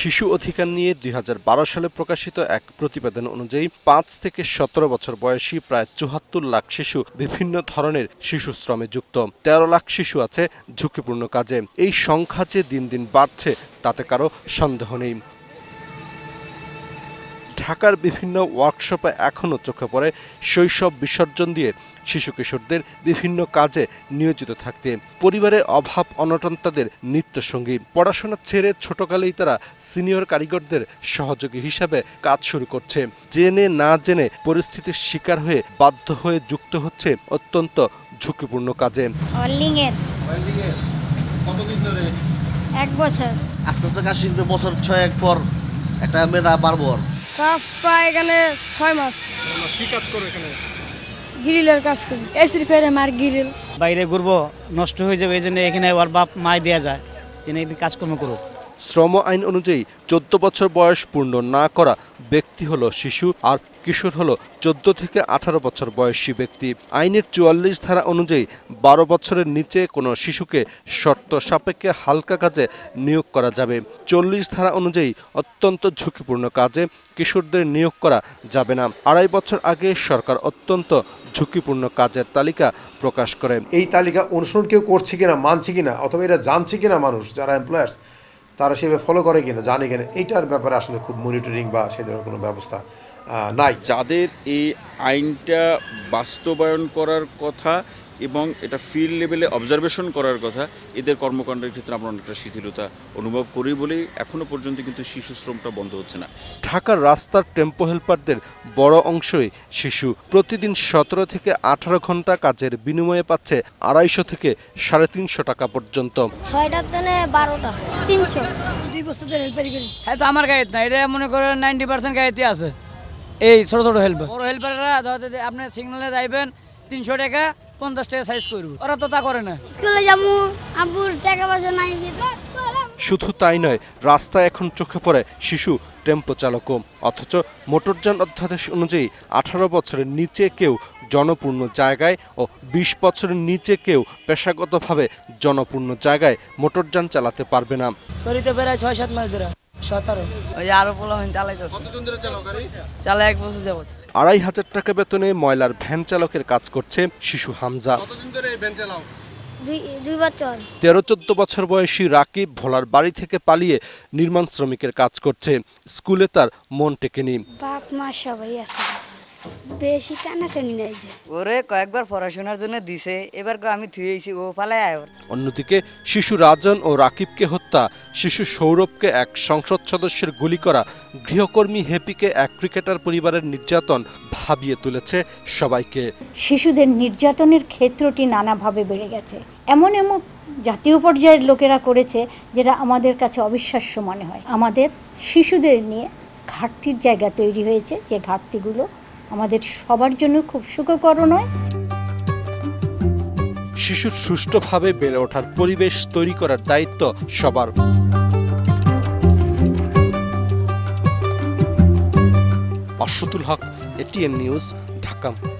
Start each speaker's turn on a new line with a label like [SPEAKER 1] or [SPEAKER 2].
[SPEAKER 1] শিশু অধিকার নিয়ে দুই সালে প্রকাশিত এক প্রতিবেদন অনুযায়ী পাঁচ থেকে সতেরো বছর বয়সী প্রায় চুহাত্তর লাখ শিশু বিভিন্ন ধরনের শিশু শ্রমে যুক্ত তেরো লাখ শিশু আছে ঝুঁকিপূর্ণ কাজে এই সংখ্যা যে দিন দিন বাড়ছে তাতে কারো সন্দেহ নেই ঢাকার বিভিন্ন ওয়ার্কশপে এখনও চোখে পড়ে শৈশব বিসর্জন দিয়ে শিশু কিশোরদের বিভিন্ন কাজে নিয়োজিত থাকতে পরিবারে অভাব অনটন তাদের নিত্যসঙ্গী পড়াশোনা ছেড়ে ছোটকালেই তারা সিনিয়র কারিগরদের সহযোগী হিসাবে কাজ শুরু করছে জেনে না জেনে পরিস্থিতির শিকার হয়ে বাধ্য হয়ে যুক্ত হচ্ছে অত্যন্ত ঝুঁকিপূর্ণ কাজে এক বছর আস্তে আস্তে কাজ শিখবে বছর ছয়েক পর একটা মেধা বাড়বো আর কাজ প্রায় এখানে ছয় মাস কি কাজ করো এখানে গ্রিলের কাজ করি এসির ফেরে মার গ্রিল বাইরে ঘুরবো নষ্ট হয়ে যাবে এই জন্য এখানে আবার বাপ মায় দেওয়া যায় যেন কাজকর্ম করুক শ্রম আইন অনুযায়ী চোদ্দ বছর বয়স পূর্ণ না করা ব্যক্তি হল শিশু আর কিশোর হল চোদ্দ থেকে আঠারো বছর বয়সী ব্যক্তি আইনের চুয়াল্লিশ ধারা অনুযায়ী বারো বছরের নিচে কোনো শিশুকে শর্ত সাপেক্ষে হালকা কাজে নিয়োগ করা যাবে চল্লিশ ধারা অনুযায়ী অত্যন্ত ঝুঁকিপূর্ণ কাজে কিশোরদের নিয়োগ করা যাবে না আড়াই বছর আগে সরকার অত্যন্ত ঝুঁকিপূর্ণ কাজের তালিকা প্রকাশ করে এই তালিকা অনুসরণ কেউ করছে কিনা মানছে কিনা অথবা এটা জানছে কিনা মানুষ যারা এমপ্লয়ার্স তারা সেভাবে ফলো করে কিনা জানে কিনা এইটার ব্যাপারে আসলে খুব মনিটরিং বা সে ধরনের কোনো ব্যবস্থা নাই যাদের এই আইনটা বাস্তবায়ন করার কথা এবং এটা ফিল্ড লেভেলে অবজারভেশন করার কথা এদের কর্মকাণ্ডের ক্ষেত্রে আমরা অনেকটা শিথিলতা অনুভব করি বলেই এখনও পর্যন্ত কিন্তু শিশু শ্রমটা বন্ধ হচ্ছে না ঢাকার রাস্তার টেম্পো হেল্পারদের বড় অংশই শিশু প্রতিদিন সতেরো থেকে আঠারো ঘন্টা কাজের বিনিময়ে পাচ্ছে আড়াইশো থেকে সাড়ে তিনশো টাকা পর্যন্ত ছয়টার দিনে বারোটা তিনশো দুই বছর হ্যাঁ, তো আমার গাড়িতে না এটা মনে করেন নাইনটি পার্সেন্ট গাড়িতে আছে এই ছোট ছোট হেল্পার বড় হেল্পাররা ধরতে আপনি সিগনালে যাইবেন তিনশো টাকা পঞ্চাশ টাকা সাইজ করবো ওরা তো তা করে না স্কুলে যাবো আব্বুর টাকা পয়সা নাই শুধু তাই নয় রাস্তায় এখন চোখে পড়ে শিশু টেম্পো চালকও অথচ মোটরযান অধ্যাদেশ অনুযায়ী আঠারো বছরের নিচে কেউ জনপূর্ণ জায়গায় ও ২০ বছরের নিচে কেউ পেশাগতভাবে জনপূর্ণ জায়গায় মোটরযান চালাতে পারবে না ছয় সাত মাস ধরে সতেরো আরো চালাই এক বছর যাবত আড়াই হাজার টাকা বেতনে ময়লার ভ্যান চালকের কাজ করছে শিশু হামজা তেরো চোদ্দ বছর বয়সী রাকিব ভোলার বাড়ি থেকে পালিয়ে নির্মাণ শ্রমিকের কাজ করছে স্কুলে তার মন টেকেনি বাপ মা সবাই আছে বেশি টানাটানি নাই যে ওরে কয়েকবার পড়াশোনার জন্য দিছে এবার আমি থুয়েছি ও পালায় আয় অন্যদিকে শিশু রাজন ও রাকিবকে হত্যা শিশু সৌরভকে এক সংসদ সদস্যের গুলি করা গৃহকর্মী হেপিকে এক ক্রিকেটার পরিবারের নির্যাতন ভাবিয়ে তুলেছে সবাইকে শিশুদের নির্যাতনের ক্ষেত্রটি নানাভাবে বেড়ে গেছে এমন এমন জাতীয় পর্যায়ের লোকেরা করেছে যেটা আমাদের কাছে অবিশ্বাস্য মনে হয় আমাদের শিশুদের নিয়ে ঘাটতির জায়গা তৈরি হয়েছে যে ঘাটতিগুলো আমাদের সবার জন্য খুব সুখকর নয় শিশুর সুষ্ঠুভাবে বেড়ে ওঠার পরিবেশ তৈরি করার দায়িত্ব সবার অশ্বতুল হক এটিএন নিউজ ঢাকা